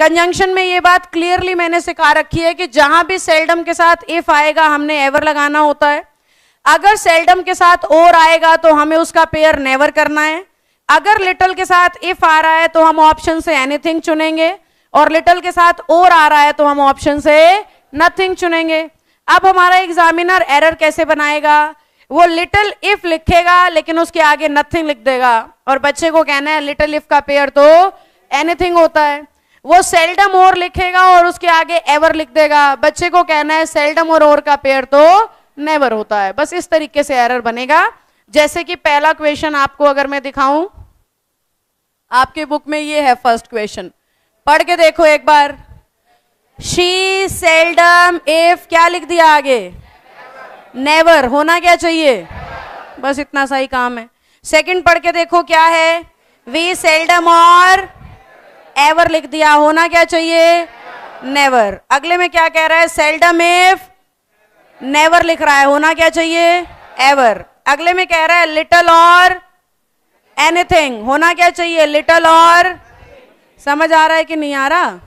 conjunction में ये बात क्लियरली मैंने सिखा रखी है कि जहां भी सेल्डम के साथ इफ आएगा हमने एवर लगाना होता है अगर सेल्डम के साथ और आएगा तो हमें उसका पेयर नेवर करना है अगर लिटल के साथ इफ आ रहा है तो हम ऑप्शन से एनीथिंग चुनेंगे और लिटल के साथ और आ रहा है तो हम ऑप्शन से नथिंग चुनेंगे अब हमारा एग्जामिनर एरर कैसे बनाएगा वो लिटिल इफ लिखेगा लेकिन उसके आगे नथिंग लिख देगा और बच्चे को कहना है लिटिल इफ का पेयर तो एनीथिंग होता है वो सेल्डम और लिखेगा और उसके आगे एवर लिख देगा बच्चे को कहना है सेल्डम और और का पेयर तो नेवर होता है बस इस तरीके से एरर बनेगा जैसे कि पहला क्वेश्चन आपको अगर मैं दिखाऊं आपके बुक में ये है फर्स्ट क्वेश्चन पढ़ के देखो एक बार शी सेल्डम एफ क्या लिख दिया आगे नेवर होना क्या चाहिए बस इतना ही काम है सेकंड पढ़ के देखो क्या है वी सेल्डम और एवर लिख दिया होना क्या चाहिए नेवर अगले में क्या कह रहा है सेल्डम एफ नेवर लिख रहा है होना क्या चाहिए एवर अगले में कह रहा है लिटल और एनीथिंग होना क्या चाहिए लिटल और समझ आ रहा है कि नहीं आ रहा